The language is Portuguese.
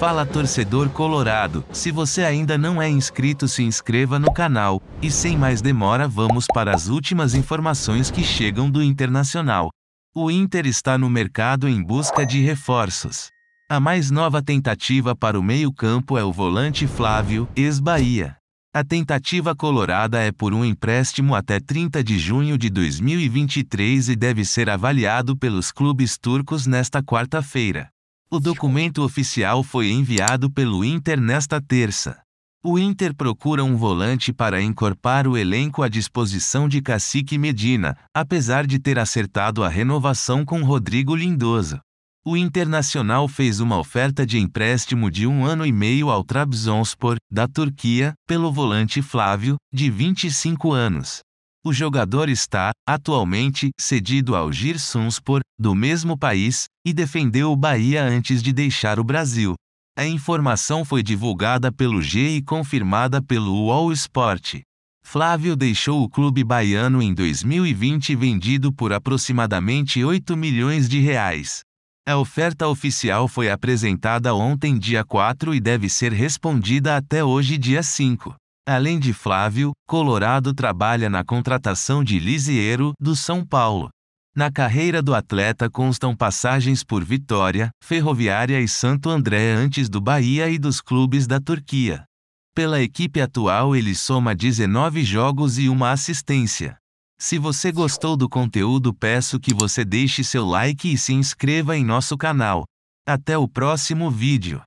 Fala torcedor colorado, se você ainda não é inscrito se inscreva no canal, e sem mais demora vamos para as últimas informações que chegam do Internacional. O Inter está no mercado em busca de reforços. A mais nova tentativa para o meio campo é o volante Flávio, ex-Bahia. A tentativa colorada é por um empréstimo até 30 de junho de 2023 e deve ser avaliado pelos clubes turcos nesta quarta-feira. O documento oficial foi enviado pelo Inter nesta terça. O Inter procura um volante para encorpar o elenco à disposição de Cacique Medina, apesar de ter acertado a renovação com Rodrigo Lindoso. O Internacional fez uma oferta de empréstimo de um ano e meio ao Trabzonspor, da Turquia, pelo volante Flávio, de 25 anos. O jogador está, atualmente, cedido ao Girsunspor, do mesmo país, e defendeu o Bahia antes de deixar o Brasil. A informação foi divulgada pelo G e confirmada pelo UOL Sport. Flávio deixou o clube baiano em 2020 vendido por aproximadamente 8 milhões de reais. A oferta oficial foi apresentada ontem dia 4 e deve ser respondida até hoje dia 5. Além de Flávio, Colorado trabalha na contratação de Lisiero, do São Paulo. Na carreira do atleta constam passagens por Vitória, Ferroviária e Santo André antes do Bahia e dos clubes da Turquia. Pela equipe atual, ele soma 19 jogos e uma assistência. Se você gostou do conteúdo, peço que você deixe seu like e se inscreva em nosso canal. Até o próximo vídeo.